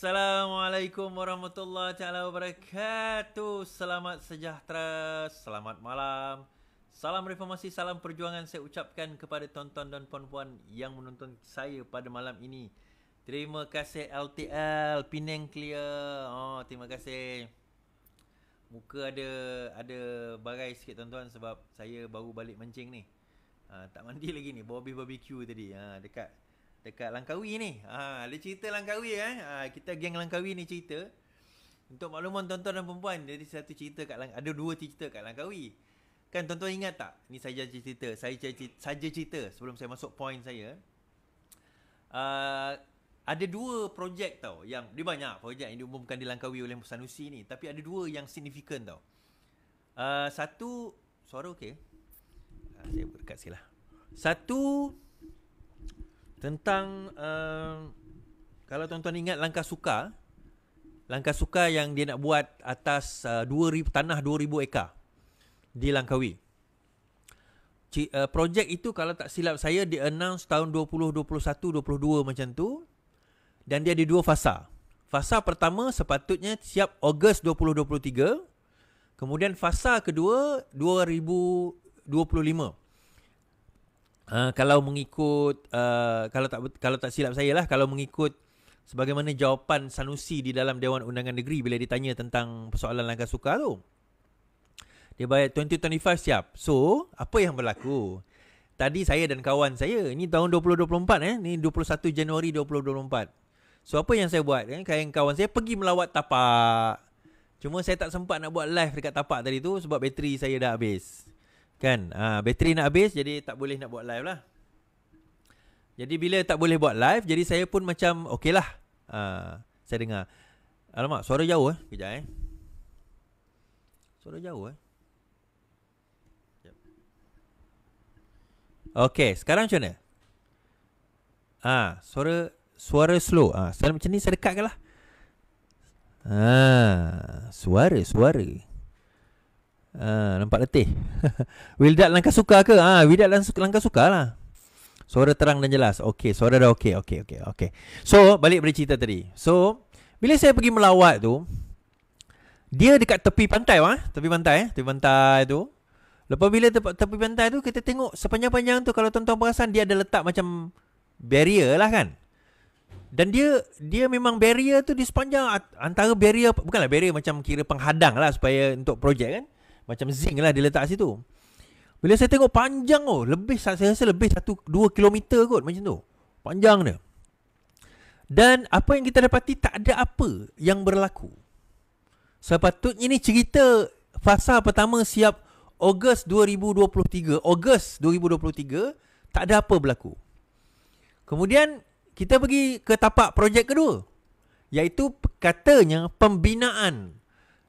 Assalamualaikum warahmatullahi taala wabarakatuh. Selamat sejahtera, selamat malam. Salam reformasi, salam perjuangan saya ucapkan kepada tuan-tuan dan puan-puan yang menonton saya pada malam ini. Terima kasih LTL Pinang Clear. Oh, terima kasih. Muka ada ada bagai sikit tuan-tuan sebab saya baru balik mancing ni. Uh, tak mandi lagi ni, bawa barbecue tadi. Ha, uh, dekat dekat Langkawi ni. Ha, ada cerita Langkawi kan. Ha, kita geng Langkawi ni cerita. Untuk makluman tuan-tuan dan perempuan, jadi satu cerita kat Lang ada dua cerita kat Langkawi. Kan tuan-tuan ingat tak? Ni saja cerita. Saya cerita, saja cerita sebelum saya masuk point saya. Uh, ada dua projek tau yang dia banyak projek yang diumumkan di Langkawi oleh Musanusi ni tapi ada dua yang signifikan tau. Uh, satu suara okey. Uh, saya berkat silah. Satu tentang uh, Kalau tuan-tuan ingat langkah suka Langkah suka yang dia nak buat Atas uh, 2000, tanah 2000 ekar Di Langkawi C- uh, Projek itu kalau tak silap saya Dia announce tahun 2021, 2022 macam tu Dan dia ada dua fasa Fasa pertama sepatutnya siap Ogos 2023 Kemudian fasa kedua 2025 uh, kalau mengikut uh, kalau tak kalau tak silap saya lah kalau mengikut sebagaimana jawapan Sanusi di dalam Dewan Undangan Negeri bila ditanya tentang persoalan langkah sukar tu. Dia bayar 2025 siap. So, apa yang berlaku? Tadi saya dan kawan saya, ini tahun 2024 eh, ni 21 Januari 2024. So, apa yang saya buat? Eh? kawan saya pergi melawat tapak. Cuma saya tak sempat nak buat live dekat tapak tadi tu sebab bateri saya dah habis. Kan uh, Bateri nak habis Jadi tak boleh nak buat live lah Jadi bila tak boleh buat live Jadi saya pun macam Okey lah uh, Saya dengar Alamak suara jauh eh Kejap eh Suara jauh eh Okey sekarang macam mana Ah, suara suara slow. Ah, uh, macam ni saya dekatkanlah. Ah, uh, suara suara. Ha, nampak letih. Wildat langkah suka ke? Ha, ah, Wildat langkah suka lah. Suara terang dan jelas. Okey, suara dah okey. Okey, okey, okey. So, balik pada cerita tadi. So, bila saya pergi melawat tu, dia dekat tepi pantai wah, tepi pantai eh, tepi pantai tu. Lepas bila tepi, tepi pantai tu kita tengok sepanjang-panjang tu kalau tuan-tuan perasan dia ada letak macam barrier lah kan. Dan dia dia memang barrier tu di sepanjang antara barrier bukanlah barrier macam kira penghadang lah supaya untuk projek kan. Macam zinc lah dia letak situ Bila saya tengok panjang oh, Lebih saya rasa lebih 1-2 km kot macam tu Panjang dia Dan apa yang kita dapati Tak ada apa yang berlaku Sepatutnya ni cerita Fasa pertama siap Ogos 2023 Ogos 2023 Tak ada apa berlaku Kemudian kita pergi ke tapak projek kedua Iaitu katanya pembinaan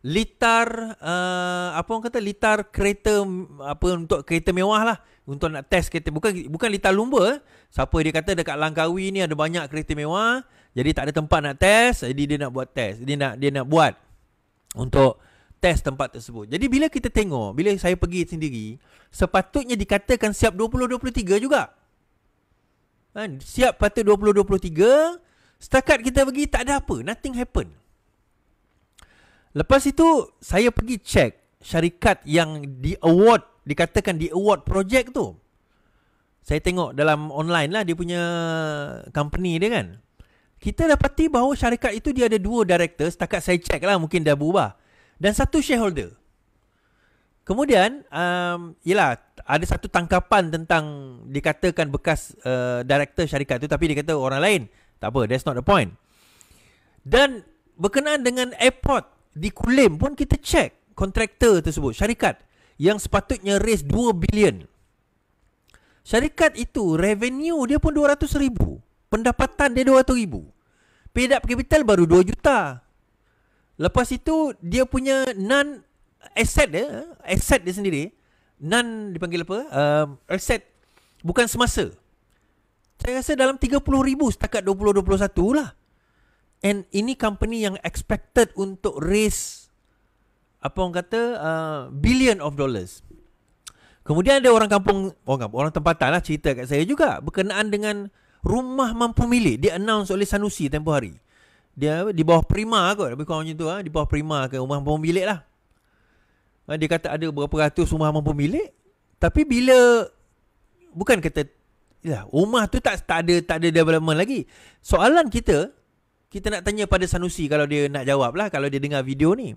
litar uh, apa orang kata litar kereta apa untuk kereta mewah lah untuk nak test kereta bukan bukan litar lumba eh. siapa dia kata dekat Langkawi ni ada banyak kereta mewah jadi tak ada tempat nak test jadi dia nak buat test dia nak dia nak buat untuk test tempat tersebut jadi bila kita tengok bila saya pergi sendiri sepatutnya dikatakan siap 2023 juga kan siap patut 2023 setakat kita pergi tak ada apa nothing happen Lepas itu saya pergi cek syarikat yang di award dikatakan di award project tu. Saya tengok dalam online lah dia punya company dia kan. Kita dapati bahawa syarikat itu dia ada dua director setakat saya check lah mungkin dah berubah. Dan satu shareholder. Kemudian, um, yelah, ada satu tangkapan tentang dikatakan bekas uh, director syarikat tu tapi dia kata orang lain. Tak apa, that's not the point. Dan berkenaan dengan airport di diklaim pun kita check kontraktor tersebut syarikat yang sepatutnya raise 2 bilion syarikat itu revenue dia pun 200 ribu pendapatan dia 200 ribu paid up capital baru 2 juta lepas itu dia punya non asset dia asset dia sendiri non dipanggil apa um, asset bukan semasa saya rasa dalam 30 ribu setakat 2021 lah And ini company yang expected untuk raise apa orang kata uh, billion of dollars. Kemudian ada orang kampung, orang, kampung, orang tempatan lah cerita kat saya juga berkenaan dengan rumah mampu milik dia announce oleh Sanusi tempoh hari. Dia di bawah Prima kot, lebih kurang macam tu ah, di bawah Prima ke rumah mampu milik lah. Ah, dia kata ada berapa ratus rumah mampu milik tapi bila bukan kata Ya, rumah tu tak tak ada tak ada development lagi. Soalan kita, kita nak tanya pada Sanusi kalau dia nak jawab lah kalau dia dengar video ni.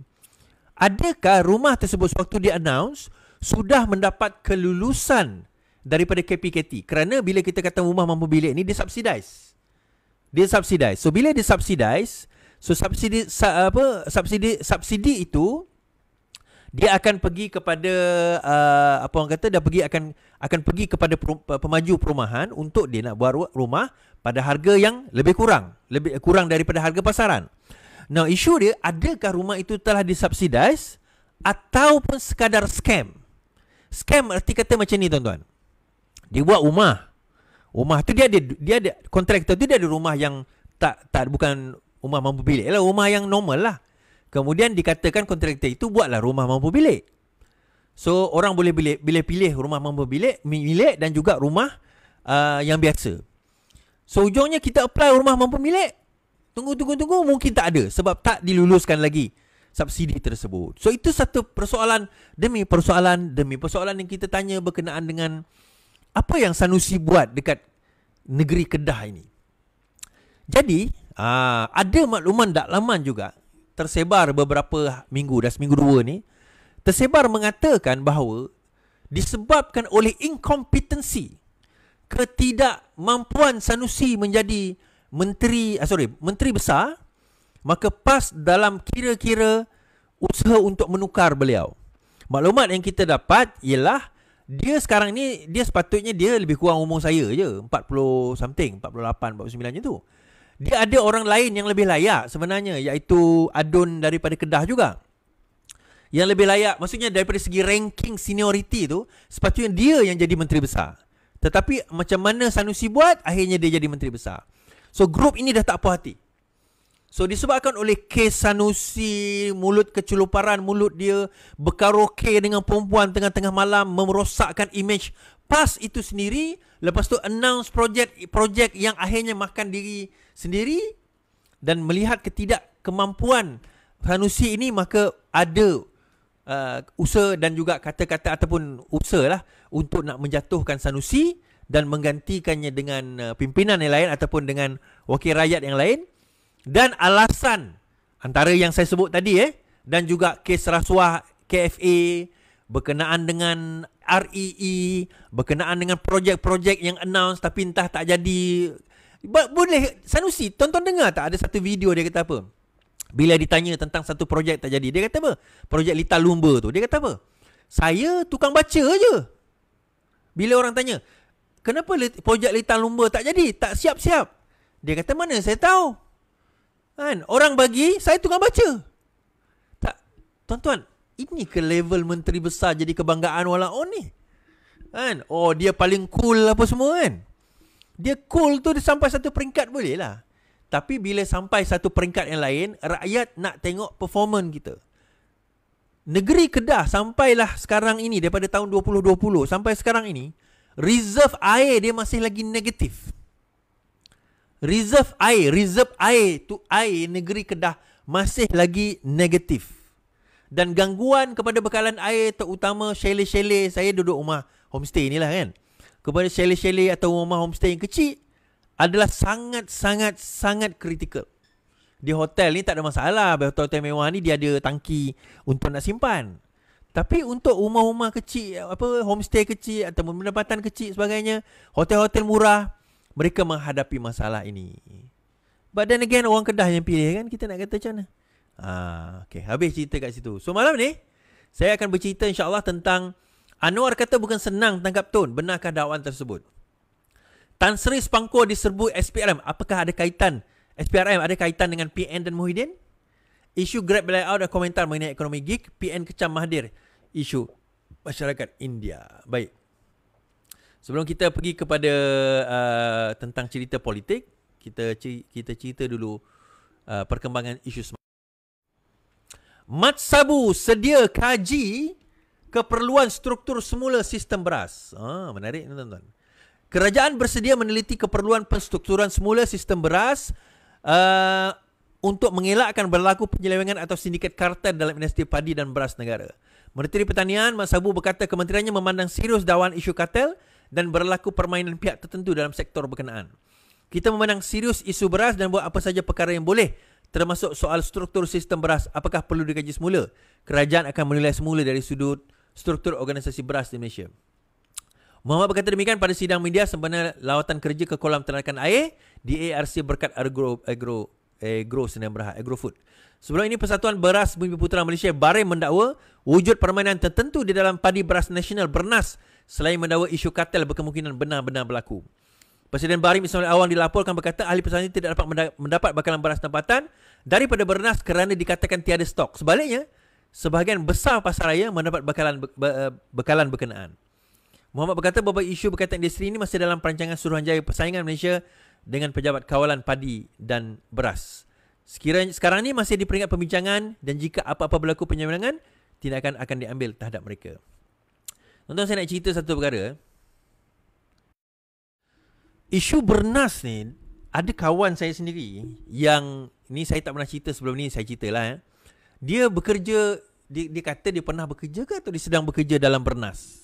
Adakah rumah tersebut sewaktu dia announce sudah mendapat kelulusan daripada KPKT? Kerana bila kita kata rumah mampu bilik ni dia subsidize. Dia subsidize. So bila dia subsidize, so subsidi apa subsidi subsidi itu dia akan pergi kepada uh, apa orang kata dah pergi akan akan pergi kepada pemaju perumahan untuk dia nak buat rumah pada harga yang lebih kurang lebih kurang daripada harga pasaran. Now isu dia adakah rumah itu telah disubsidize ataupun sekadar scam? Scam erti kata macam ni tuan-tuan. Dia buat rumah. Rumah tu dia ada dia ada kontraktor tu dia ada rumah yang tak tak bukan rumah mampu bilik lah rumah yang normal lah. Kemudian dikatakan kontraktor itu buatlah rumah mampu bilik. So orang boleh bilik, boleh pilih rumah mampu bilik, milik dan juga rumah uh, yang biasa. So ujungnya kita apply rumah mampu milik. Tunggu, tunggu, tunggu. Mungkin tak ada sebab tak diluluskan lagi subsidi tersebut. So itu satu persoalan demi persoalan demi persoalan yang kita tanya berkenaan dengan apa yang Sanusi buat dekat negeri Kedah ini. Jadi, Uh, ada makluman dak laman juga tersebar beberapa minggu dah seminggu dua ni tersebar mengatakan bahawa disebabkan oleh inkompetensi ketidakmampuan Sanusi menjadi menteri ah, sorry menteri besar maka PAS dalam kira-kira usaha untuk menukar beliau maklumat yang kita dapat ialah dia sekarang ni dia sepatutnya dia lebih kurang umur saya je 40 something 48 49 je tu dia ada orang lain yang lebih layak sebenarnya iaitu adun daripada Kedah juga yang lebih layak maksudnya daripada segi ranking seniority tu sepatutnya dia yang jadi menteri besar tetapi macam mana Sanusi buat akhirnya dia jadi menteri besar so grup ini dah tak puas hati so disebabkan oleh kes Sanusi mulut keculuparan mulut dia berkaraoke dengan perempuan tengah-tengah malam merosakkan image PAS itu sendiri lepas tu announce projek projek yang akhirnya makan diri sendiri dan melihat ketidakkemampuan manusia ini maka ada uh, usaha dan juga kata-kata ataupun lah untuk nak menjatuhkan sanusi dan menggantikannya dengan uh, pimpinan yang lain ataupun dengan wakil rakyat yang lain dan alasan antara yang saya sebut tadi eh dan juga kes rasuah KFA berkenaan dengan REE e, berkenaan dengan projek-projek yang announce tapi entah tak jadi boleh Sanusi Tonton dengar tak Ada satu video dia kata apa Bila ditanya tentang Satu projek tak jadi Dia kata apa Projek Lita Lumba tu Dia kata apa Saya tukang baca aja. Bila orang tanya Kenapa projek Lita Lumba tak jadi Tak siap-siap Dia kata mana saya tahu Kan Orang bagi Saya tukang baca Tak Tuan-tuan Ini ke level menteri besar Jadi kebanggaan walau ni Kan Oh dia paling cool apa semua kan dia cool tu dia sampai satu peringkat boleh lah. Tapi bila sampai satu peringkat yang lain, rakyat nak tengok performance kita. Negeri Kedah sampailah sekarang ini, daripada tahun 2020 sampai sekarang ini, reserve air dia masih lagi negatif. Reserve air, reserve air tu air negeri Kedah masih lagi negatif. Dan gangguan kepada bekalan air terutama shale shale. saya duduk rumah homestay inilah kan kepada chalet-chalet atau rumah homestay yang kecil adalah sangat-sangat-sangat kritikal. Di hotel ni tak ada masalah. Di hotel-hotel mewah ni dia ada tangki untuk nak simpan. Tapi untuk rumah-rumah kecil, apa homestay kecil atau pendapatan kecil sebagainya, hotel-hotel murah, mereka menghadapi masalah ini. But then again, orang kedah yang pilih kan. Kita nak kata macam mana? Ah, okay, habis cerita kat situ. So, malam ni, saya akan bercerita insyaAllah tentang Anwar kata bukan senang tangkap Tun. Benarkah dakwaan tersebut? Tan Sri Spangko diserbu SPRM. Apakah ada kaitan? SPRM ada kaitan dengan PN dan Muhyiddin? Isu grab layout dan komentar mengenai ekonomi gig. PN kecam Mahathir. Isu masyarakat India. Baik. Sebelum kita pergi kepada uh, tentang cerita politik, kita kita cerita dulu uh, perkembangan isu semasa. Mat Sabu sedia kaji keperluan struktur semula sistem beras. Ah, menarik ni tuan-tuan. Kerajaan bersedia meneliti keperluan penstrukturan semula sistem beras uh, untuk mengelakkan berlaku penyelewengan atau sindiket kartel dalam industri padi dan beras negara. Menteri Pertanian Mat Sabu berkata kementeriannya memandang serius dawaan isu kartel dan berlaku permainan pihak tertentu dalam sektor berkenaan. Kita memandang serius isu beras dan buat apa saja perkara yang boleh termasuk soal struktur sistem beras apakah perlu dikaji semula. Kerajaan akan menilai semula dari sudut struktur organisasi beras di Malaysia. Muhammad berkata demikian pada sidang media sempena lawatan kerja ke kolam tenakan air di ARC berkat Agro Agro Agro Sdn Bhd Agrofood. Sebelum ini Persatuan Beras Bumi Putera Malaysia Bareh mendakwa wujud permainan tertentu di dalam padi beras nasional bernas selain mendakwa isu kartel berkemungkinan benar-benar berlaku. Presiden Barim Ismail Awang dilaporkan berkata ahli pesanan tidak dapat mendapat bakalan beras tempatan daripada bernas kerana dikatakan tiada stok. Sebaliknya, sebahagian besar pasaraya mendapat bekalan be, be, bekalan berkenaan. Muhammad berkata bahawa isu berkaitan industri ini masih dalam perancangan Suruhanjaya persaingan Malaysia dengan pejabat kawalan padi dan beras. Sekiranya sekarang ini masih di peringkat pembincangan dan jika apa-apa berlaku penyembelangan tindakan akan diambil terhadap mereka. Tonton saya nak cerita satu perkara. Isu bernas ni ada kawan saya sendiri yang ni saya tak pernah cerita sebelum ni saya ceritalah eh dia bekerja dia, dia kata dia pernah bekerja ke atau dia sedang bekerja dalam bernas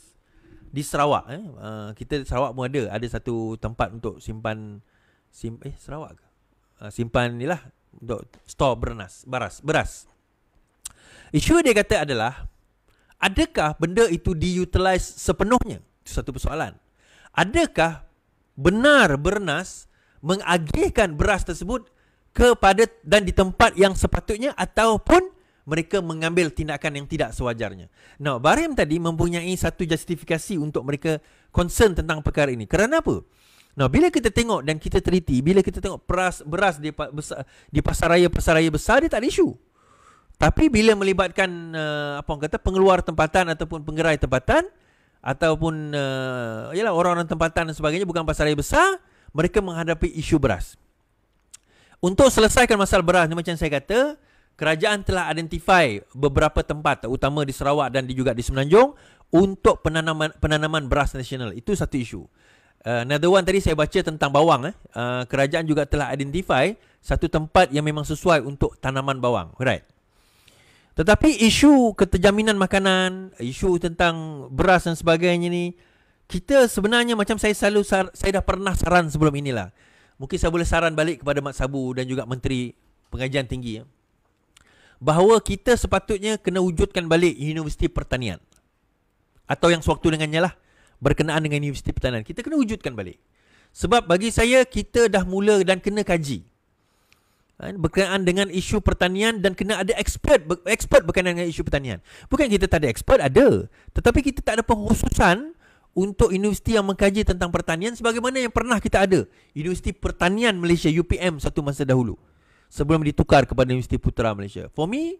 di Sarawak eh uh, kita Sarawak pun ada ada satu tempat untuk simpan sim eh Sarawak ke uh, simpan nilah untuk store bernas beras beras isu dia kata adalah adakah benda itu diutilize sepenuhnya itu satu persoalan adakah benar bernas mengagihkan beras tersebut kepada dan di tempat yang sepatutnya ataupun mereka mengambil tindakan yang tidak sewajarnya. Now, Barim tadi mempunyai satu justifikasi untuk mereka concern tentang perkara ini. Kerana apa? Now, bila kita tengok dan kita teliti, bila kita tengok beras beras di, besar, di pasar raya-pasar raya besar, dia tak ada isu. Tapi bila melibatkan uh, apa orang kata pengeluar tempatan ataupun penggerai tempatan ataupun uh, orang-orang tempatan dan sebagainya bukan pasar raya besar, mereka menghadapi isu beras. Untuk selesaikan masalah beras ni macam saya kata, kerajaan telah identify beberapa tempat terutama di Sarawak dan juga di Semenanjung untuk penanaman penanaman beras nasional. Itu satu isu. Uh, another one tadi saya baca tentang bawang eh. Uh, kerajaan juga telah identify satu tempat yang memang sesuai untuk tanaman bawang. Right. Tetapi isu keterjaminan makanan, isu tentang beras dan sebagainya ni kita sebenarnya macam saya selalu saya dah pernah saran sebelum inilah. Mungkin saya boleh saran balik kepada Mat Sabu dan juga Menteri Pengajian Tinggi Eh bahawa kita sepatutnya kena wujudkan balik universiti pertanian atau yang sewaktu dengannya lah berkenaan dengan universiti pertanian kita kena wujudkan balik sebab bagi saya kita dah mula dan kena kaji ha, berkenaan dengan isu pertanian dan kena ada expert expert berkenaan dengan isu pertanian bukan kita tak ada expert ada tetapi kita tak ada pengkhususan untuk universiti yang mengkaji tentang pertanian sebagaimana yang pernah kita ada universiti pertanian Malaysia UPM satu masa dahulu sebelum ditukar kepada Universiti Putra Malaysia. For me,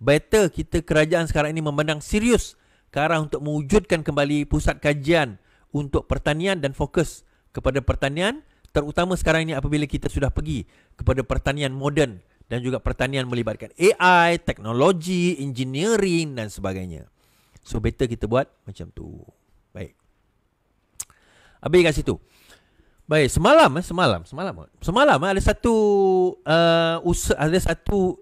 better kita kerajaan sekarang ini memandang serius ke arah untuk mewujudkan kembali pusat kajian untuk pertanian dan fokus kepada pertanian terutama sekarang ini apabila kita sudah pergi kepada pertanian moden dan juga pertanian melibatkan AI, teknologi, engineering dan sebagainya. So better kita buat macam tu. Baik. Habis kat situ. Baik, semalam eh semalam, semalam. Semalam eh, ada satu uh, usa, ada satu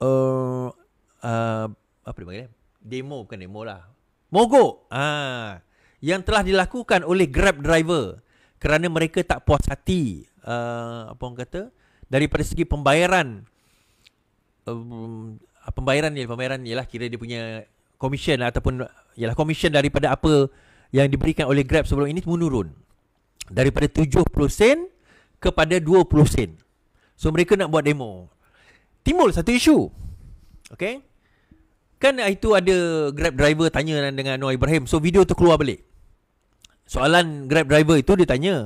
uh, uh, apa dia panggil? Eh? Demo bukan demo lah. Mogok. Ah, yang telah dilakukan oleh Grab driver kerana mereka tak puas hati uh, apa orang kata daripada segi pembayaran um, pembayaran ni pembayaran ialah kira dia punya komisen lah ataupun ialah komisen daripada apa yang diberikan oleh Grab sebelum ini menurun daripada 70 sen kepada 20 sen. So mereka nak buat demo. Timbul satu isu. Okay. Kan itu ada Grab driver tanya dengan Noah Ibrahim. So video tu keluar balik. Soalan Grab driver itu dia tanya.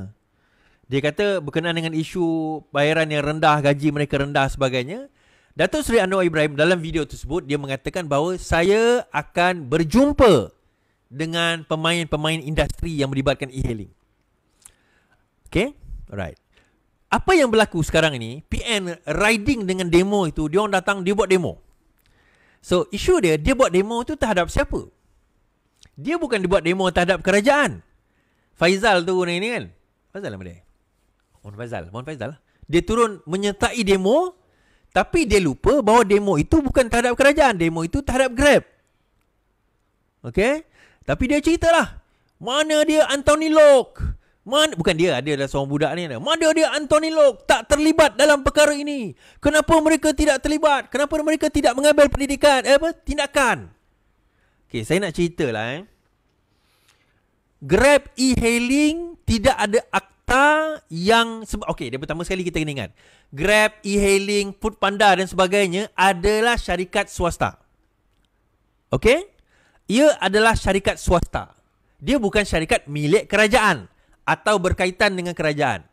Dia kata berkenaan dengan isu bayaran yang rendah, gaji mereka rendah sebagainya. Datuk Seri Anwar Ibrahim dalam video tersebut dia mengatakan bahawa saya akan berjumpa dengan pemain-pemain industri yang melibatkan e-hailing. Okay Alright Apa yang berlaku sekarang ni PN riding dengan demo itu Dia orang datang Dia buat demo So isu dia Dia buat demo tu terhadap siapa Dia bukan dibuat demo terhadap kerajaan Faizal tu orang ini kan Faizal mana dia Mohon Faizal Mohon Faizal lah Dia turun menyertai demo Tapi dia lupa bahawa demo itu bukan terhadap kerajaan Demo itu terhadap Grab Okay Tapi dia ceritalah Mana dia Anthony Locke Man, bukan dia, dia adalah seorang budak ni. Mana dia Anthony Lok tak terlibat dalam perkara ini? Kenapa mereka tidak terlibat? Kenapa mereka tidak mengambil pendidikan? Eh, apa? Tindakan. Okay, saya nak cerita lah eh. Grab e-hailing tidak ada akta yang... Sebab, okay, dia pertama sekali kita kena ingat. Grab e-hailing, food panda dan sebagainya adalah syarikat swasta. Okay? Ia adalah syarikat swasta. Dia bukan syarikat milik kerajaan atau berkaitan dengan kerajaan.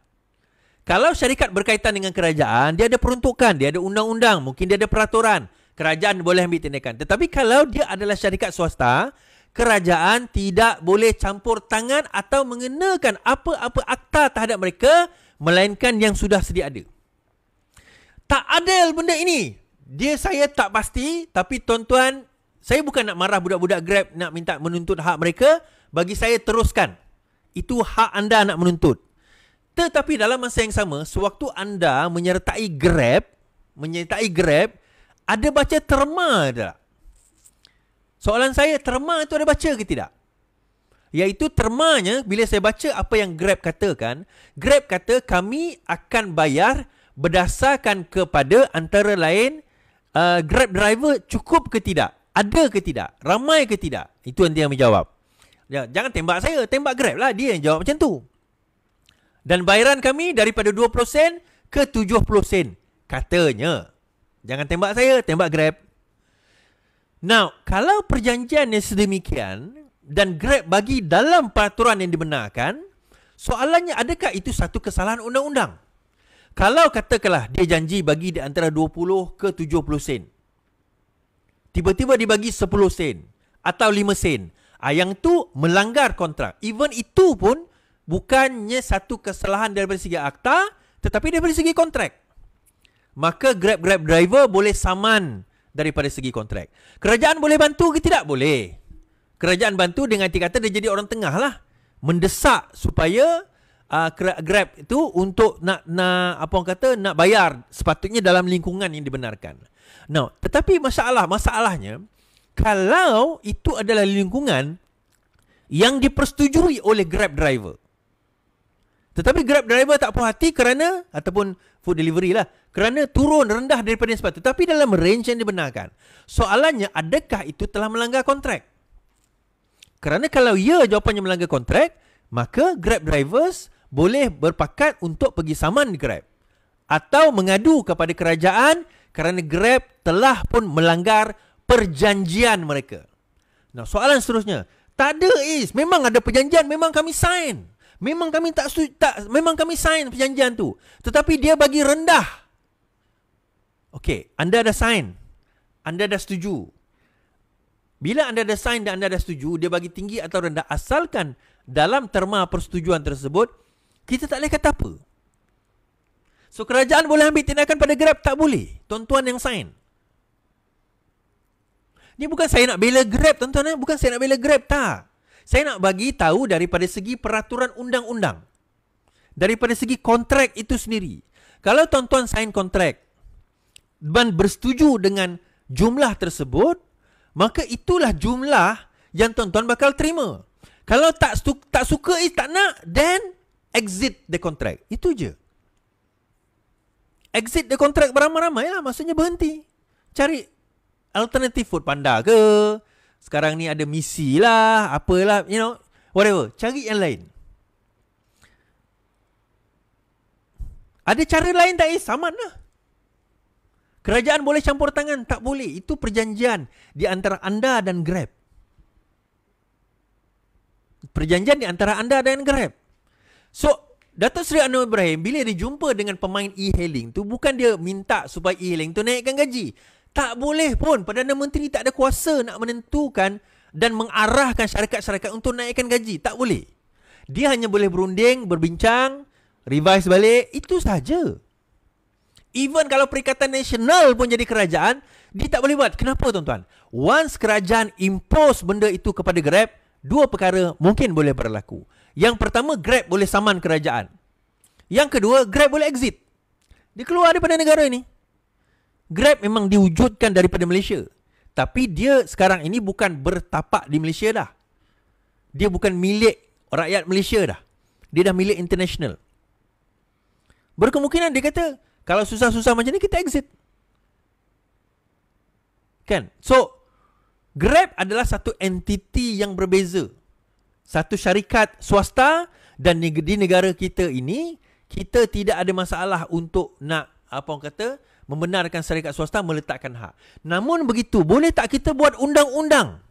Kalau syarikat berkaitan dengan kerajaan, dia ada peruntukan, dia ada undang-undang, mungkin dia ada peraturan. Kerajaan boleh ambil tindakan. Tetapi kalau dia adalah syarikat swasta, kerajaan tidak boleh campur tangan atau mengenakan apa-apa akta terhadap mereka melainkan yang sudah sedia ada. Tak adil benda ini. Dia saya tak pasti tapi tuan-tuan saya bukan nak marah budak-budak Grab nak minta menuntut hak mereka. Bagi saya teruskan itu hak anda nak menuntut. Tetapi dalam masa yang sama, sewaktu anda menyertai Grab, menyertai Grab, ada baca terma tak? Soalan saya, terma itu ada baca ke tidak? Iaitu termanya, bila saya baca apa yang Grab katakan, Grab kata kami akan bayar berdasarkan kepada antara lain uh, Grab driver cukup ke tidak? Ada ke tidak? Ramai ke tidak? Itu nanti yang menjawab. Ya, jangan tembak saya, tembak Grab lah dia yang jawab macam tu. Dan bayaran kami daripada 20 sen ke 70 sen katanya. Jangan tembak saya, tembak Grab. Now, kalau perjanjian yang sedemikian dan Grab bagi dalam peraturan yang dibenarkan, soalannya adakah itu satu kesalahan undang-undang? Kalau katakanlah dia janji bagi di antara 20 ke 70 sen. Tiba-tiba dibagi 10 sen atau 5 sen Ah, yang tu melanggar kontrak. Even itu pun bukannya satu kesalahan daripada segi akta tetapi daripada segi kontrak. Maka Grab-Grab driver boleh saman daripada segi kontrak. Kerajaan boleh bantu ke tidak? Boleh. Kerajaan bantu dengan tiga kata dia jadi orang tengah lah. Mendesak supaya uh, Grab itu untuk nak, nak apa orang kata nak bayar sepatutnya dalam lingkungan yang dibenarkan. Now, tetapi masalah masalahnya kalau itu adalah lingkungan yang dipersetujui oleh Grab driver. Tetapi Grab driver tak puas hati kerana ataupun food delivery lah kerana turun rendah daripada sepatutnya tetapi dalam range yang dibenarkan. Soalannya adakah itu telah melanggar kontrak? Kerana kalau ya jawapannya melanggar kontrak, maka Grab drivers boleh berpakat untuk pergi saman Grab atau mengadu kepada kerajaan kerana Grab telah pun melanggar perjanjian mereka. Nah, soalan seterusnya, tak ada is. Memang ada perjanjian, memang kami sign. Memang kami tak tak memang kami sign perjanjian tu. Tetapi dia bagi rendah. Okey, anda dah sign. Anda dah setuju. Bila anda dah sign dan anda dah setuju, dia bagi tinggi atau rendah asalkan dalam terma persetujuan tersebut, kita tak boleh kata apa. So kerajaan boleh ambil tindakan pada Grab tak boleh. Tuan-tuan yang sign. Ni bukan saya nak bela Grab tuan-tuan eh. Bukan saya nak bela Grab tak. Saya nak bagi tahu daripada segi peraturan undang-undang. Daripada segi kontrak itu sendiri. Kalau tuan-tuan sign kontrak dan bersetuju dengan jumlah tersebut, maka itulah jumlah yang tuan-tuan bakal terima. Kalau tak stu- tak suka, eh, tak nak, then exit the contract. Itu je. Exit the contract beramai-ramai lah. Maksudnya berhenti. Cari alternative food panda ke sekarang ni ada misi lah apalah you know whatever cari yang lain ada cara lain tak eh sama lah kerajaan boleh campur tangan tak boleh itu perjanjian di antara anda dan Grab perjanjian di antara anda dan Grab so Datuk Seri Anwar Ibrahim bila dia jumpa dengan pemain e-hailing tu bukan dia minta supaya e-hailing tu naikkan gaji. Tak boleh pun Perdana Menteri tak ada kuasa nak menentukan dan mengarahkan syarikat-syarikat untuk naikkan gaji. Tak boleh. Dia hanya boleh berunding, berbincang, revise balik. Itu sahaja. Even kalau Perikatan Nasional pun jadi kerajaan, dia tak boleh buat. Kenapa tuan-tuan? Once kerajaan impose benda itu kepada Grab, dua perkara mungkin boleh berlaku. Yang pertama, Grab boleh saman kerajaan. Yang kedua, Grab boleh exit. Dia keluar daripada negara ini. Grab memang diwujudkan daripada Malaysia. Tapi dia sekarang ini bukan bertapak di Malaysia dah. Dia bukan milik rakyat Malaysia dah. Dia dah milik international. Berkemungkinan dia kata, kalau susah-susah macam ni kita exit. Kan? So, Grab adalah satu entiti yang berbeza. Satu syarikat swasta dan di negara kita ini, kita tidak ada masalah untuk nak apa orang kata, membenarkan syarikat swasta meletakkan hak. Namun begitu, boleh tak kita buat undang-undang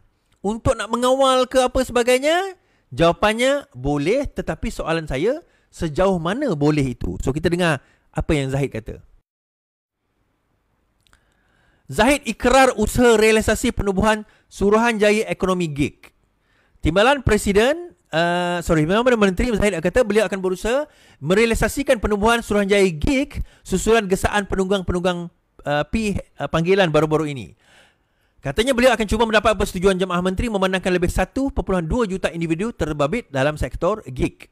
untuk nak mengawal ke apa sebagainya? Jawapannya boleh tetapi soalan saya sejauh mana boleh itu? So kita dengar apa yang Zahid kata. Zahid ikrar usaha realisasi penubuhan Suruhanjaya Ekonomi Gig. Timbalan Presiden Uh, sorry, Perdana Menteri, Menteri Zahid kata beliau akan berusaha merealisasikan penubuhan Suruhanjaya Gig susulan gesaan penunggang-penunggang uh, P uh, panggilan baru-baru ini. Katanya beliau akan cuba mendapat persetujuan jemaah menteri memandangkan lebih 1.2 juta individu terbabit dalam sektor gig.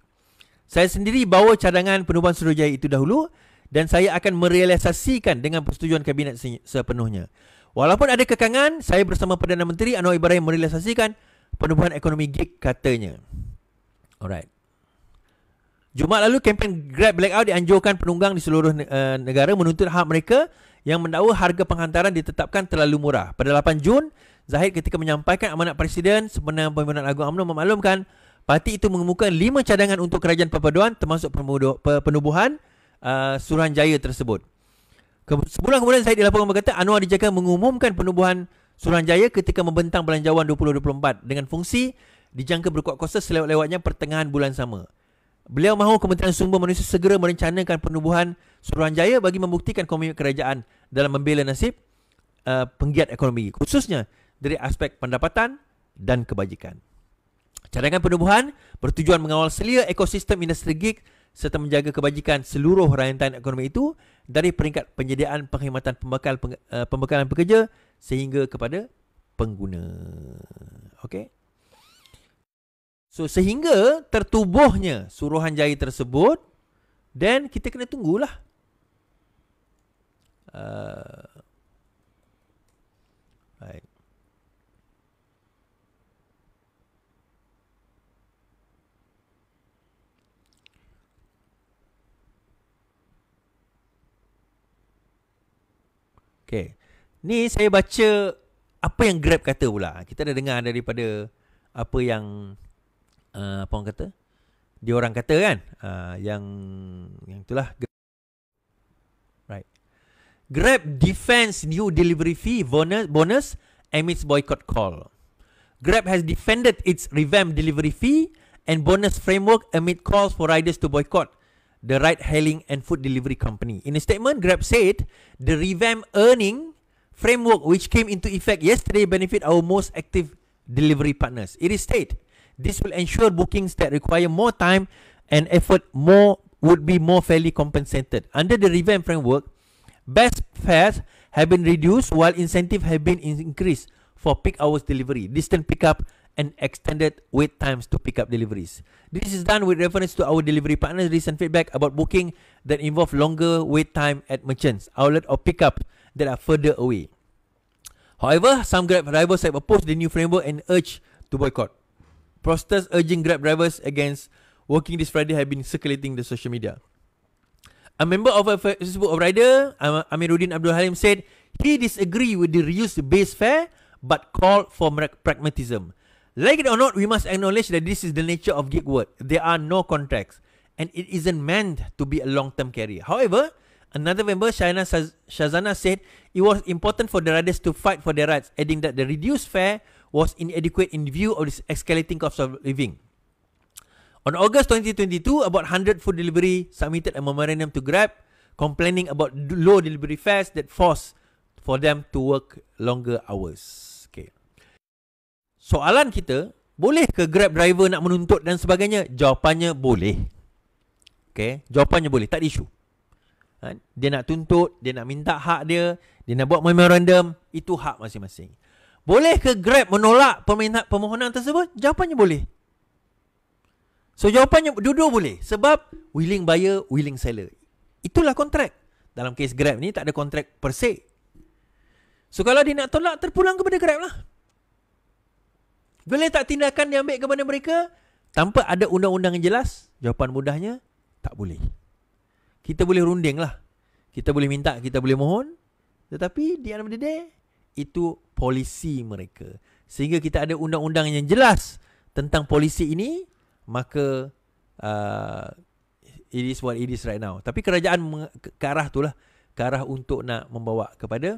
Saya sendiri bawa cadangan penubuhan Suruhanjaya itu dahulu dan saya akan merealisasikan dengan persetujuan kabinet sepenuhnya. Walaupun ada kekangan, saya bersama Perdana Menteri Anwar Ibrahim merealisasikan penubuhan ekonomi gig katanya. Alright. Jumaat lalu kempen Grab Blackout dianjurkan penunggang di seluruh eh, negara menuntut hak mereka yang mendakwa harga penghantaran ditetapkan terlalu murah. Pada 8 Jun, Zahid ketika menyampaikan amanat Presiden sebenar Pembinaan Agung UMNO memaklumkan parti itu mengemukakan lima cadangan untuk kerajaan perpaduan termasuk penubuhan uh, Suruhanjaya tersebut. Sebulan kemudian Zahid dilaporkan berkata Anwar dijaga mengumumkan penubuhan Suruhanjaya ketika membentang Belanjawan 2024 dengan fungsi dijangka berkuat kuasa selewat-lewatnya pertengahan bulan sama. Beliau mahu Kementerian Sumber Manusia segera merencanakan penubuhan Suruhanjaya bagi membuktikan komitmen kerajaan dalam membela nasib uh, penggiat ekonomi khususnya dari aspek pendapatan dan kebajikan. Cadangan penubuhan bertujuan mengawal selia ekosistem industri gig serta menjaga kebajikan seluruh rantai ekonomi itu dari peringkat penyediaan perkhidmatan uh, pembekalan pekerja sehingga kepada pengguna. Okey. So sehingga tertubuhnya suruhan jari tersebut Then kita kena tunggulah uh, right. Okay Ni saya baca apa yang Grab kata pula Kita dah dengar daripada apa yang uh, apa orang kata? Dia orang kata kan uh, yang yang itulah right. Grab defense new delivery fee bonus bonus amidst boycott call. Grab has defended its revamped delivery fee and bonus framework amid calls for riders to boycott the ride-hailing and food delivery company. In a statement, Grab said the revamped earning framework, which came into effect yesterday, benefit our most active delivery partners. It is stated This will ensure bookings that require more time and effort more would be more fairly compensated. Under the revamped framework, best fares have been reduced while incentives have been increased for peak hours delivery, distant pickup, and extended wait times to pick up deliveries. This is done with reference to our delivery partners' recent feedback about booking that involve longer wait time at merchants, outlet or pickup that are further away. However, some Grab drivers have opposed the new framework and urged to boycott. protests urging Grab drivers against working this Friday have been circulating the social media. A member of a Facebook of rider, Amiruddin Abdul Halim said he disagree with the reused base fare but called for pragmatism. Like it or not, we must acknowledge that this is the nature of gig work. There are no contracts and it isn't meant to be a long-term carrier. However, another member, Shana Shazana, said it was important for the riders to fight for their rights, adding that the reduced fare was inadequate in view of this escalating cost of living. On August 2022, about 100 food delivery submitted a memorandum to Grab complaining about low delivery fares that forced for them to work longer hours. Okay. Soalan kita, boleh ke Grab driver nak menuntut dan sebagainya? Jawapannya boleh. Okay. Jawapannya boleh, tak ada isu. Kan? Dia nak tuntut, dia nak minta hak dia, dia nak buat memorandum, itu hak masing-masing. Boleh ke Grab menolak permintaan permohonan tersebut? Jawapannya boleh. So jawapannya dua-dua boleh sebab willing buyer, willing seller. Itulah kontrak. Dalam kes Grab ni tak ada kontrak per se. So kalau dia nak tolak terpulang kepada Grab lah. Boleh tak tindakan diambil kepada mereka tanpa ada undang-undang yang jelas? Jawapan mudahnya tak boleh. Kita boleh runding lah. Kita boleh minta, kita boleh mohon. Tetapi di end of itu polisi mereka sehingga kita ada undang-undang yang jelas tentang polisi ini maka uh, it is what it is right now tapi kerajaan ke arah itulah ke arah untuk nak membawa kepada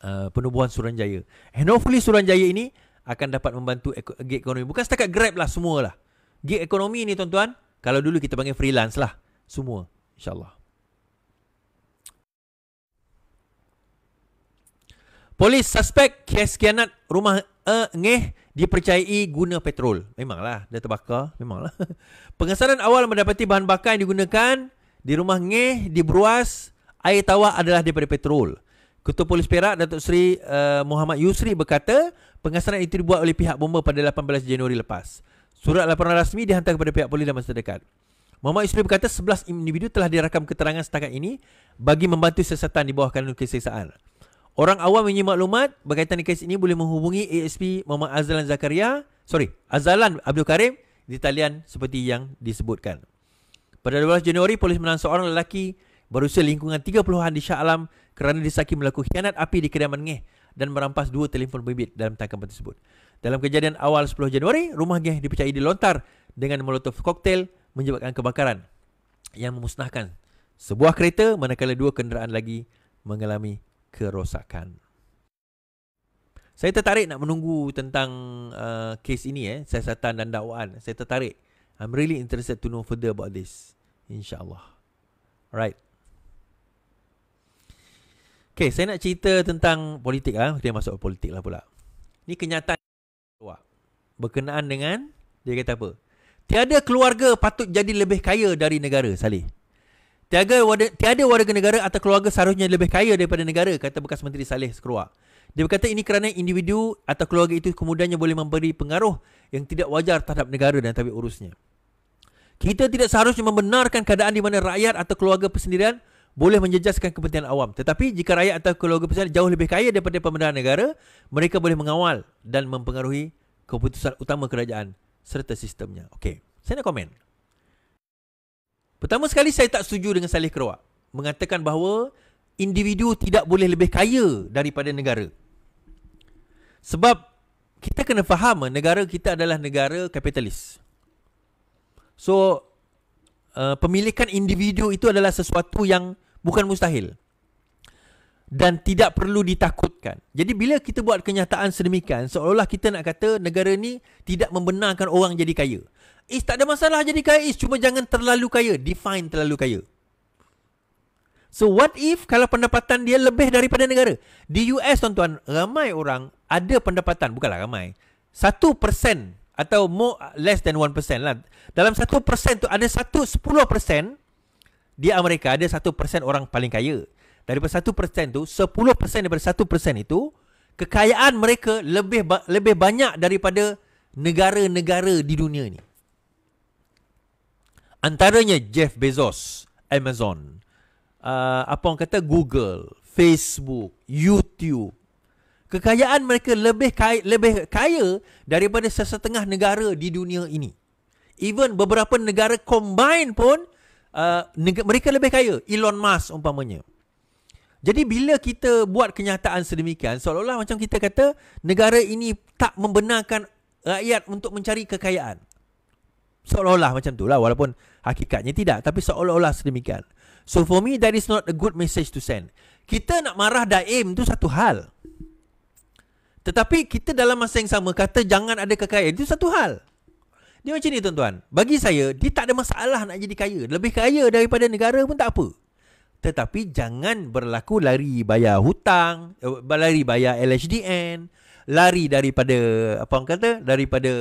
uh, penubuhan Suranjaya and hopefully Suranjaya ini akan dapat membantu gig ekonomi bukan setakat grab lah semualah gig ekonomi ni tuan-tuan kalau dulu kita panggil freelance lah semua insyaallah Polis suspek kes kianat rumah uh, ngeh dipercayai guna petrol. Memanglah, dia terbakar. Memanglah. Pengesanan awal mendapati bahan bakar yang digunakan di rumah ngeh di Beruas, air tawar adalah daripada petrol. Ketua Polis Perak, Datuk Seri uh, Muhammad Yusri berkata, pengesanan itu dibuat oleh pihak bomba pada 18 Januari lepas. Surat laporan rasmi dihantar kepada pihak polis dalam masa dekat. Muhammad Yusri berkata, 11 individu telah dirakam keterangan setakat ini bagi membantu siasatan di bawah kanun keseksaan. Orang awam menyimak maklumat berkaitan kes ini boleh menghubungi ASP Muhammad Azlan Zakaria. Sorry, Azlan Abdul Karim di talian seperti yang disebutkan. Pada 12 Januari, polis menahan seorang lelaki berusia lingkungan 30-an di Shah Alam kerana disaki melakukan hianat api di kedai Mengeh dan merampas dua telefon bimbit dalam tangkapan tersebut. Dalam kejadian awal 10 Januari, rumah geng dipercayai dilontar dengan molotov koktel menyebabkan kebakaran yang memusnahkan sebuah kereta manakala dua kenderaan lagi mengalami kerosakan. Saya tertarik nak menunggu tentang uh, kes ini eh, siasatan dan dakwaan. Saya tertarik. I'm really interested to know further about this. InsyaAllah. Alright. Okay, saya nak cerita tentang politik lah. Dia masuk politik lah pula. Ini kenyataan keluar. Berkenaan dengan, dia kata apa? Tiada keluarga patut jadi lebih kaya dari negara, Salih. Tiada warga, tiada warga negara atau keluarga seharusnya lebih kaya daripada negara, kata bekas Menteri Saleh Sekeruak. Dia berkata ini kerana individu atau keluarga itu kemudiannya boleh memberi pengaruh yang tidak wajar terhadap negara dan tabiat urusnya. Kita tidak seharusnya membenarkan keadaan di mana rakyat atau keluarga persendirian boleh menjejaskan kepentingan awam. Tetapi jika rakyat atau keluarga persendirian jauh lebih kaya daripada pemerintah negara, mereka boleh mengawal dan mempengaruhi keputusan utama kerajaan serta sistemnya. Okey, saya nak komen. Pertama sekali saya tak setuju dengan Salih Kerouac mengatakan bahawa individu tidak boleh lebih kaya daripada negara. Sebab kita kena faham eh, negara kita adalah negara kapitalis. So uh, pemilikan individu itu adalah sesuatu yang bukan mustahil dan tidak perlu ditakutkan. Jadi bila kita buat kenyataan sedemikian seolah-olah kita nak kata negara ni tidak membenarkan orang jadi kaya. Is tak ada masalah jadi kaya Is cuma jangan terlalu kaya Define terlalu kaya So what if kalau pendapatan dia lebih daripada negara? Di US tuan-tuan, ramai orang ada pendapatan. Bukanlah ramai. 1% atau more, less than 1% lah. Dalam 1% tu ada 1, 10% di Amerika ada 1% orang paling kaya. Daripada 1% tu, 10% daripada 1% itu, kekayaan mereka lebih lebih banyak daripada negara-negara di dunia ni. Antaranya Jeff Bezos, Amazon, uh, apa orang kata Google, Facebook, YouTube. Kekayaan mereka lebih kaya, lebih kaya daripada sesetengah negara di dunia ini. Even beberapa negara combine pun uh, neg- mereka lebih kaya. Elon Musk umpamanya. Jadi bila kita buat kenyataan sedemikian, seolah-olah macam kita kata negara ini tak membenarkan rakyat untuk mencari kekayaan. Seolah-olah macam tu lah Walaupun hakikatnya tidak Tapi seolah-olah sedemikian So for me That is not a good message to send Kita nak marah daim tu satu hal Tetapi kita dalam masa yang sama Kata jangan ada kekayaan Itu satu hal Dia macam ni tuan-tuan Bagi saya Dia tak ada masalah nak jadi kaya Lebih kaya daripada negara pun tak apa Tetapi jangan berlaku lari bayar hutang eh, Lari bayar LHDN Lari daripada Apa orang kata Daripada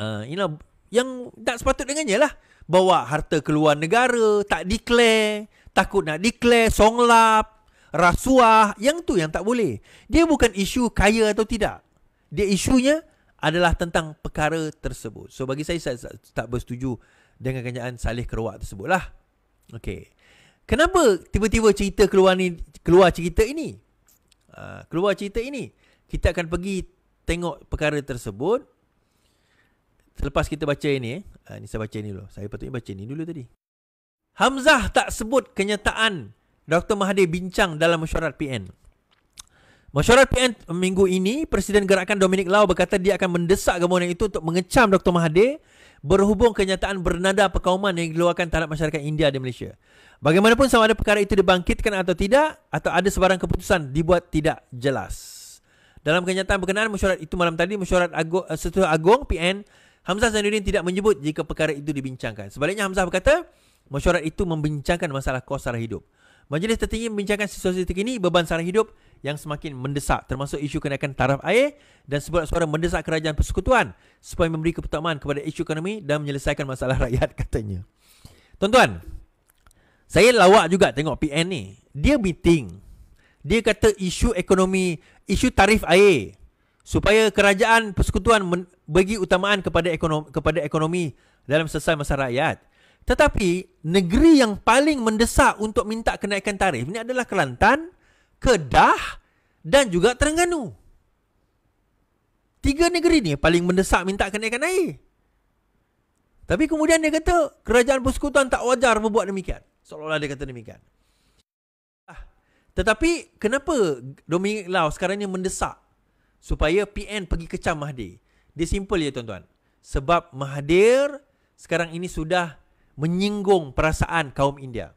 uh, You know yang tak sepatut dengannya lah. Bawa harta keluar negara, tak declare, takut nak declare, songlap, rasuah, yang tu yang tak boleh. Dia bukan isu kaya atau tidak. Dia isunya adalah tentang perkara tersebut. So bagi saya, saya tak bersetuju dengan kenyataan salih keruak tersebut lah. Okay. Kenapa tiba-tiba cerita keluar ni keluar cerita ini? Uh, keluar cerita ini. Kita akan pergi tengok perkara tersebut Selepas kita baca ini eh. Uh, ah, ni saya baca ini dulu. Saya patutnya baca ini dulu tadi. Hamzah tak sebut kenyataan Dr. Mahathir bincang dalam mesyuarat PN. Mesyuarat PN minggu ini, Presiden Gerakan Dominic Lau berkata dia akan mendesak gabungan itu untuk mengecam Dr. Mahathir berhubung kenyataan bernada perkauman yang dikeluarkan terhadap masyarakat India di Malaysia. Bagaimanapun sama ada perkara itu dibangkitkan atau tidak atau ada sebarang keputusan dibuat tidak jelas. Dalam kenyataan berkenaan mesyuarat itu malam tadi, mesyuarat agung, eh, setelah agung PN Hamzah Zainuddin tidak menyebut jika perkara itu dibincangkan. Sebaliknya Hamzah berkata, mesyuarat itu membincangkan masalah kos sara hidup. Majlis tertinggi membincangkan situasi terkini beban sara hidup yang semakin mendesak termasuk isu kenaikan taraf air dan sebuah suara mendesak kerajaan persekutuan supaya memberi keputamaan kepada isu ekonomi dan menyelesaikan masalah rakyat katanya. Tuan-tuan, saya lawak juga tengok PN ni. Dia meeting. Dia kata isu ekonomi, isu tarif air supaya kerajaan persekutuan bagi utamaan kepada ekonomi kepada ekonomi dalam selesai masa rakyat. Tetapi negeri yang paling mendesak untuk minta kenaikan tarif ini adalah Kelantan, Kedah dan juga Terengganu. Tiga negeri ni paling mendesak minta kenaikan air. Tapi kemudian dia kata kerajaan persekutuan tak wajar berbuat demikian. Seolah-olah dia kata demikian. Ah, tetapi kenapa Dominic Lau sekarang ni mendesak supaya PN pergi kecam Mahathir. Dia simple je tuan-tuan. Sebab Mahathir sekarang ini sudah menyinggung perasaan kaum India.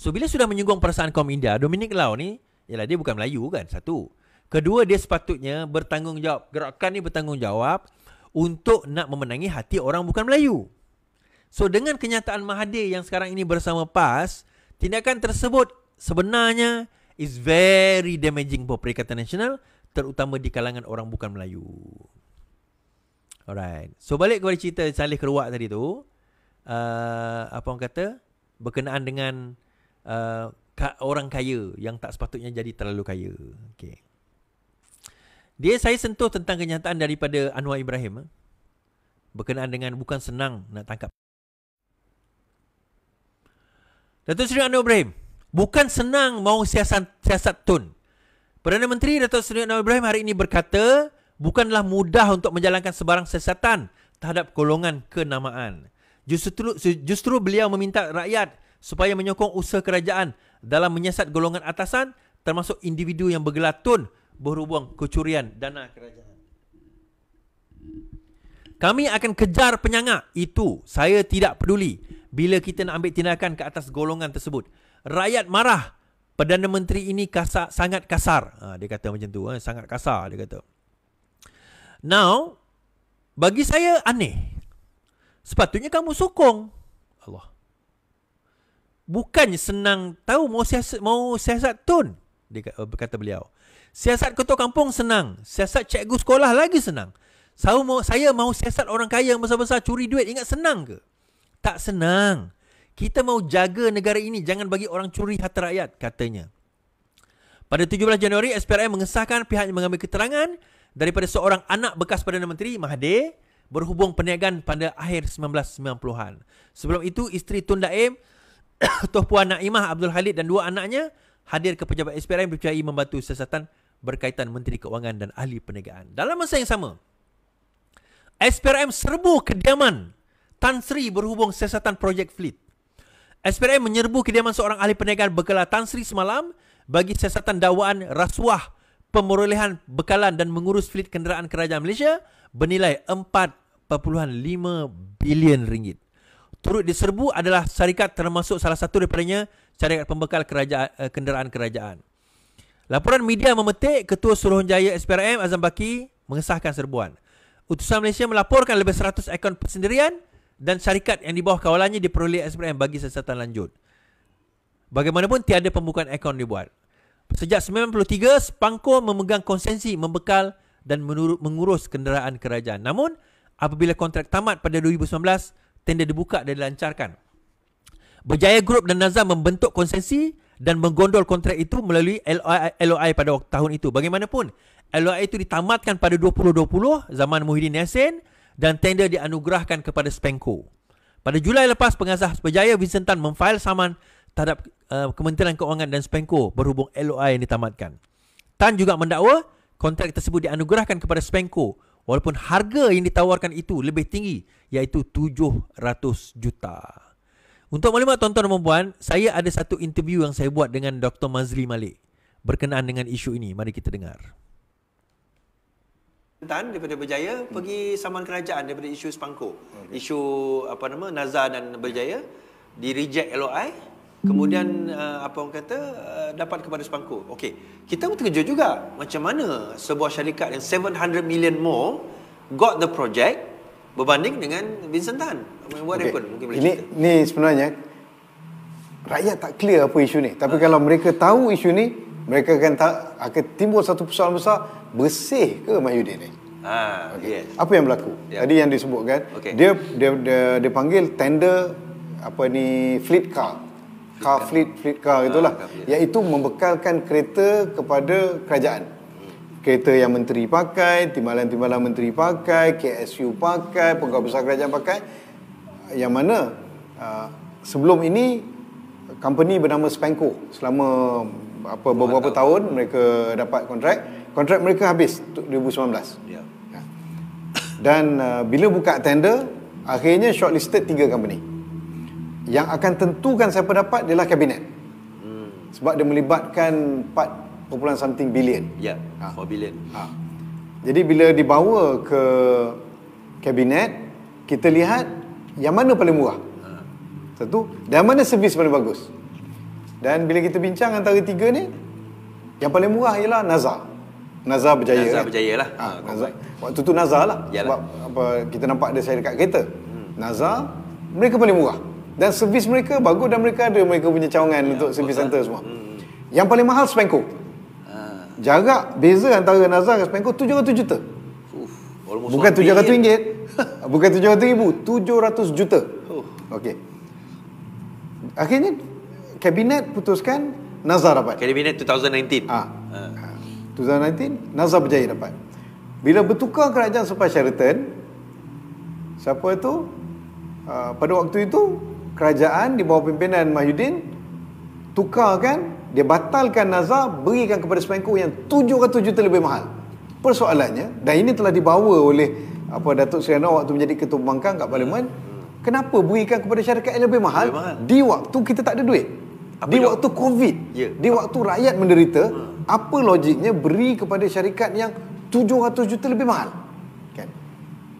So bila sudah menyinggung perasaan kaum India, Dominic Lau ni, ialah dia bukan Melayu kan, satu. Kedua, dia sepatutnya bertanggungjawab, gerakan ni bertanggungjawab untuk nak memenangi hati orang bukan Melayu. So dengan kenyataan Mahathir yang sekarang ini bersama PAS, tindakan tersebut sebenarnya is very damaging for Perikatan Nasional terutama di kalangan orang bukan Melayu. Alright. So balik kepada cerita Salih Keruak tadi tu, uh, apa orang kata? Berkenaan dengan uh, orang kaya yang tak sepatutnya jadi terlalu kaya. Okay. Dia saya sentuh tentang kenyataan daripada Anwar Ibrahim eh. berkenaan dengan bukan senang nak tangkap. Datuk Seri Anwar Ibrahim, bukan senang mau siasat, siasat tun. Perdana Menteri Datuk Seri Anwar Ibrahim hari ini berkata, bukanlah mudah untuk menjalankan sebarang sesatan terhadap golongan kenamaan. Justru, justru beliau meminta rakyat supaya menyokong usaha kerajaan dalam menyiasat golongan atasan termasuk individu yang bergelar tun berhubung kecurian dana kerajaan. Kami akan kejar penyangak itu. Saya tidak peduli bila kita nak ambil tindakan ke atas golongan tersebut. Rakyat marah Perdana Menteri ini kasar, sangat kasar. Ha, dia kata macam tu. Ha, sangat kasar dia kata. Now, bagi saya aneh. Sepatutnya kamu sokong. Allah. bukan senang tahu mau siasat, mau siasat tun. Dia berkata beliau. Siasat ketua kampung senang. Siasat cikgu sekolah lagi senang. Saya mau, saya mau siasat orang kaya yang besar-besar curi duit. Ingat senang ke? Tak senang kita mahu jaga negara ini jangan bagi orang curi harta rakyat katanya pada 17 Januari SPRM mengesahkan pihak yang mengambil keterangan daripada seorang anak bekas Perdana Menteri Mahathir berhubung perniagaan pada akhir 1990-an. Sebelum itu, isteri Tun Daim, Toh Puan Naimah Abdul Halid dan dua anaknya hadir ke pejabat SPRM dipercayai membantu siasatan berkaitan Menteri Keuangan dan Ahli Perniagaan. Dalam masa yang sama, SPRM serbu kediaman Tan Sri berhubung siasatan projek fleet. SPRM menyerbu kediaman seorang ahli perniagaan bekalan Tan Sri semalam bagi siasatan dakwaan rasuah pemerolehan bekalan dan mengurus fleet kenderaan kerajaan Malaysia bernilai 4.5 bilion ringgit. Turut diserbu adalah syarikat termasuk salah satu daripadanya syarikat pembekal kerajaan, eh, kenderaan kerajaan. Laporan media memetik Ketua Suruhanjaya SPRM Azam Baki mengesahkan serbuan. Utusan Malaysia melaporkan lebih 100 akaun persendirian dan syarikat yang di bawah kawalannya diperoleh SPM bagi siasatan lanjut. Bagaimanapun tiada pembukaan akaun dibuat. Sejak 93, Spangko memegang konsensi membekal dan mengurus kenderaan kerajaan. Namun, apabila kontrak tamat pada 2019, tender dibuka dan dilancarkan. Berjaya Group dan Nazam membentuk konsensi dan menggondol kontrak itu melalui LOI, LOI pada tahun itu. Bagaimanapun, LOI itu ditamatkan pada 2020 zaman Muhyiddin Yassin dan tender dianugerahkan kepada Spenko. Pada Julai lepas, pengasas berjaya Vincent Tan memfail saman terhadap uh, Kementerian Keuangan dan Spenko berhubung LOI yang ditamatkan. Tan juga mendakwa kontrak tersebut dianugerahkan kepada Spenko walaupun harga yang ditawarkan itu lebih tinggi iaitu 700 juta. Untuk maklumat tuan-tuan dan puan, saya ada satu interview yang saya buat dengan Dr. Mazli Malik berkenaan dengan isu ini. Mari kita dengar. Kelantan daripada Berjaya hmm. pergi saman kerajaan daripada isu Sepangko. Okay. Isu apa nama Nazar dan Berjaya di reject LOI kemudian uh, apa orang kata uh, dapat kepada Sepangko. Okey. Kita pun terkejut juga. Macam mana sebuah syarikat yang 700 million more got the project berbanding dengan Vincent Tan? What okay. happened? Mungkin boleh ini, cerita. Ini sebenarnya rakyat tak clear apa isu ni. Tapi uh. kalau mereka tahu isu ni mereka akan tak akan timbul satu persoalan besar bersih ke Mahyudin ni? Ha, ah, okay. yes. Apa yang berlaku? Yep. Ya. Tadi yang disebutkan, okay. dia, dia dia dia panggil tender apa ni fleet car. Fleet car, car fleet fleet car ha, itulah. Car, iaitu membekalkan kereta kepada kerajaan. Kereta yang menteri pakai, timbalan-timbalan menteri pakai, KSU pakai, pegawai besar kerajaan pakai. Yang mana uh, sebelum ini company bernama Spanko selama apa beberapa tahun. tahun mereka dapat kontrak kontrak mereka habis 2019 ya yeah. dan uh, bila buka tender akhirnya shortlisted tiga company yang akan tentukan siapa dapat ialah kabinet hmm. sebab dia melibatkan 4 something billion ya yeah. ha. 4 billion ha. jadi bila dibawa ke kabinet kita lihat yang mana paling murah ha. satu dan mana servis paling bagus dan bila kita bincang antara tiga ni, yang paling murah ialah Nazar. Nazar berjaya. Nazar berjaya lah. Ha, Nazar. Waktu tu Nazar lah. Sebab apa, kita nampak dia saya dekat kereta. Hmm. Nazar, mereka paling murah. Dan servis mereka bagus dan mereka ada mereka punya cawangan ya, untuk servis center semua. Hmm. Yang paling mahal Spanko. Ha. Jarak beza antara Nazar dan Spanko 700 juta. Uf, Bukan 700 ringgit. Bukan 700 ribu. 700 juta. Oh. Okey. Akhirnya kabinet putuskan Nazar dapat. Kabinet 2019. Ah. Ha. Ha. 2019 Nazar berjaya dapat. Bila bertukar kerajaan sampai Sheraton siapa itu? Uh, ah, pada waktu itu kerajaan di bawah pimpinan Mahyudin tukar kan dia batalkan Nazar berikan kepada Semenko yang 700 juta lebih mahal. Persoalannya dan ini telah dibawa oleh apa Datuk Seri Anwar waktu menjadi ketua pembangkang kat parlimen. Hmm. Kenapa berikan kepada syarikat yang lebih mahal, lebih mahal di waktu kita tak ada duit? Apa di dia waktu dia? COVID, yeah. di waktu rakyat menderita, hmm. apa logiknya beri kepada syarikat yang 700 juta lebih mahal? Kan?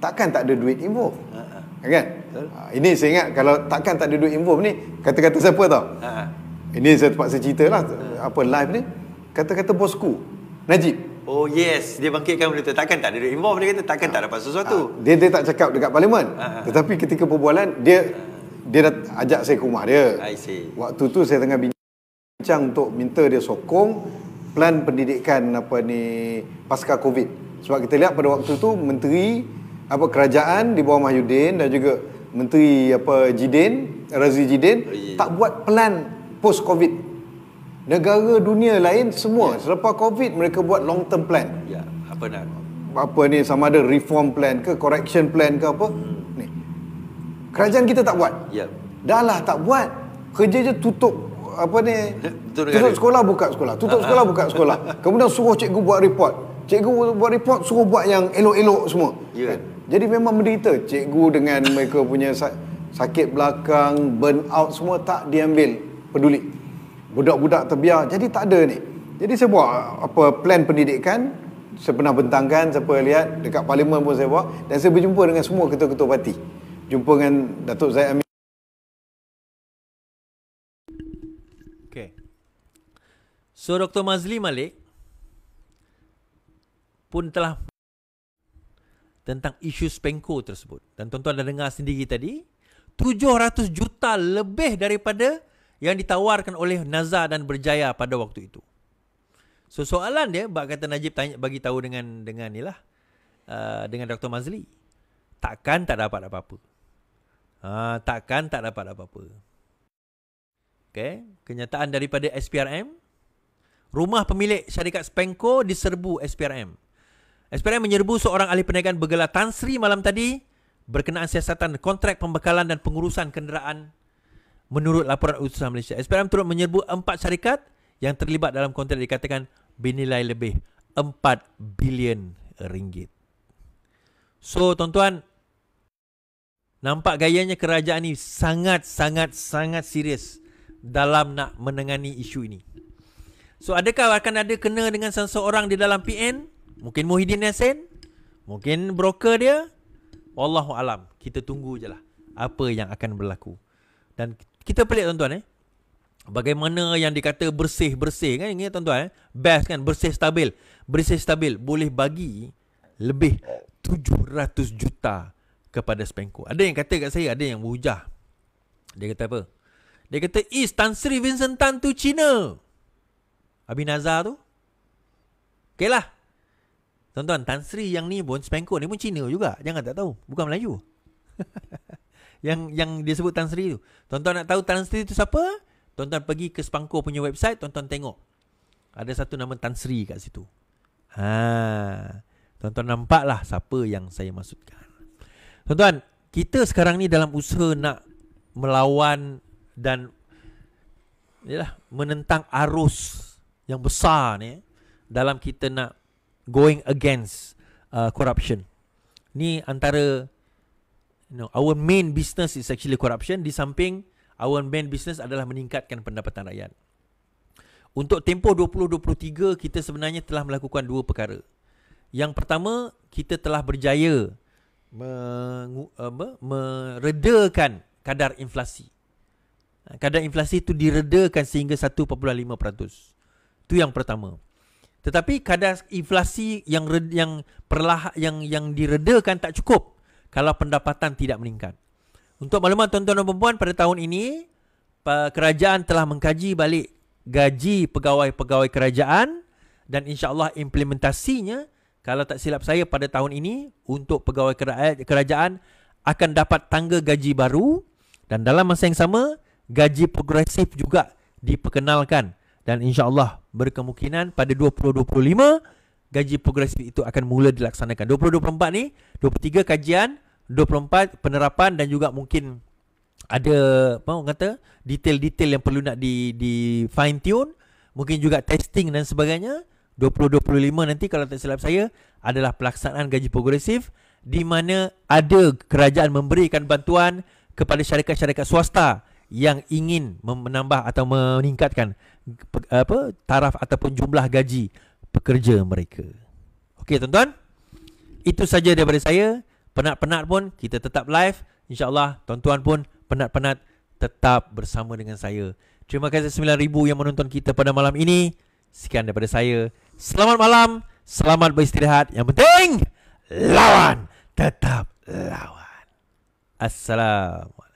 Takkan tak ada duit involve. Uh-huh. Kan? Uh, ini saya ingat kalau takkan tak ada duit involve ni, kata-kata siapa tau? uh Ini saya terpaksa cerita lah, uh apa live ni. Kata-kata bosku, Najib. Oh yes, dia bangkitkan benda tu. Takkan tak ada duit involve, dia kata takkan uh tak dapat sesuatu. uh Dia, dia tak cakap dekat parlimen. Uh-huh. Tetapi ketika perbualan, dia... uh dia dah ajak saya ke rumah dia. I see. Waktu tu saya tengah bincang untuk minta dia sokong plan pendidikan apa ni pasca COVID. Sebab kita lihat pada waktu tu menteri apa kerajaan di bawah Mahyudin dan juga menteri apa Jidin, Razi Jidin oh, tak buat plan post COVID. Negara dunia lain semua yeah. selepas COVID mereka buat long term plan. Ya, yeah. apa nak apa ni sama ada reform plan ke correction plan ke apa hmm. Kerajaan kita tak buat. Ya. Dah lah tak buat. Kerja je tutup apa ni? Tutup sekolah buka sekolah. Tutup ah, ah. sekolah buka sekolah. Kemudian suruh cikgu buat report. Cikgu buat report suruh buat yang elok-elok semua. Ya. Kan? Jadi memang menderita cikgu dengan mereka punya sakit belakang, burn out semua tak diambil peduli. Budak-budak terbiar jadi tak ada ni. Jadi saya buat apa plan pendidikan saya pernah bentangkan, saya pernah lihat dekat parlimen pun saya buat dan saya berjumpa dengan semua ketua-ketua parti jumpa dengan Datuk Zaid Amin. Okay. So Dr. Mazli Malik pun telah tentang isu Spenko tersebut. Dan tuan-tuan dah dengar sendiri tadi, 700 juta lebih daripada yang ditawarkan oleh Nazar dan Berjaya pada waktu itu. So soalan dia, Bak kata Najib tanya, bagi tahu dengan dengan inilah uh, dengan Dr. Mazli. Takkan tak dapat apa-apa. Ha, takkan tak dapat apa-apa. Okay. Kenyataan daripada SPRM. Rumah pemilik syarikat Spenko diserbu SPRM. SPRM menyerbu seorang ahli perniagaan bergelar Tan Sri malam tadi berkenaan siasatan kontrak pembekalan dan pengurusan kenderaan menurut laporan Utusan Malaysia. SPRM turut menyerbu empat syarikat yang terlibat dalam kontrak dikatakan bernilai lebih 4 bilion ringgit. So, tuan-tuan, Nampak gayanya kerajaan ni sangat sangat sangat serius dalam nak menangani isu ini. So adakah akan ada kena dengan seseorang di dalam PN? Mungkin Muhyiddin Yassin? Mungkin broker dia? Wallahu alam. Kita tunggu je lah apa yang akan berlaku. Dan kita pelik tuan-tuan eh. Bagaimana yang dikata bersih-bersih kan ingat tuan-tuan eh. Best kan bersih stabil. Bersih stabil boleh bagi lebih 700 juta kepada Spanko. Ada yang kata kat saya, ada yang berhujah. Dia kata apa? Dia kata, Is Tan Sri Vincent Tan tu Cina. Abi Nazar tu. Okay lah. Tuan-tuan, Tan Sri yang ni pun, Spanko ni pun Cina juga. Jangan tak tahu. Bukan Melayu. yang yang dia sebut Tan Sri tu. Tuan-tuan nak tahu Tan Sri tu siapa? Tuan-tuan pergi ke Spanko punya website, tuan-tuan tengok. Ada satu nama Tan Sri kat situ. Ha. Tuan-tuan nampaklah siapa yang saya maksudkan. Tuan-tuan, kita sekarang ni dalam usaha nak melawan dan yalah, menentang arus yang besar ni eh, dalam kita nak going against uh, corruption. Ni antara you know, our main business is actually corruption di samping our main business adalah meningkatkan pendapatan rakyat. Untuk tempoh 2023 kita sebenarnya telah melakukan dua perkara. Yang pertama, kita telah berjaya mengu, meredakan kadar inflasi. Ha, kadar inflasi itu diredakan sehingga 1.5%. Itu yang pertama. Tetapi kadar inflasi yang yang perlah yang yang diredakan tak cukup kalau pendapatan tidak meningkat. Untuk maklumat tuan-tuan dan puan pada tahun ini kerajaan telah mengkaji balik gaji pegawai-pegawai kerajaan dan insya-Allah implementasinya kalau tak silap saya pada tahun ini untuk pegawai kerajaan akan dapat tangga gaji baru dan dalam masa yang sama gaji progresif juga diperkenalkan dan insyaallah berkemungkinan pada 2025 gaji progresif itu akan mula dilaksanakan 2024 ni 23 kajian 24 penerapan dan juga mungkin ada apa orang kata detail-detail yang perlu nak di di fine tune mungkin juga testing dan sebagainya 2025 nanti kalau tak silap saya adalah pelaksanaan gaji progresif di mana ada kerajaan memberikan bantuan kepada syarikat-syarikat swasta yang ingin menambah atau meningkatkan apa taraf ataupun jumlah gaji pekerja mereka. Okey tuan-tuan. Itu saja daripada saya. Penat-penat pun kita tetap live. InsyaAllah tuan-tuan pun penat-penat tetap bersama dengan saya. Terima kasih 9,000 yang menonton kita pada malam ini. Sekian daripada saya selamat malam, selamat beristirahat. Yang penting, lawan. Tetap lawan. Assalamualaikum.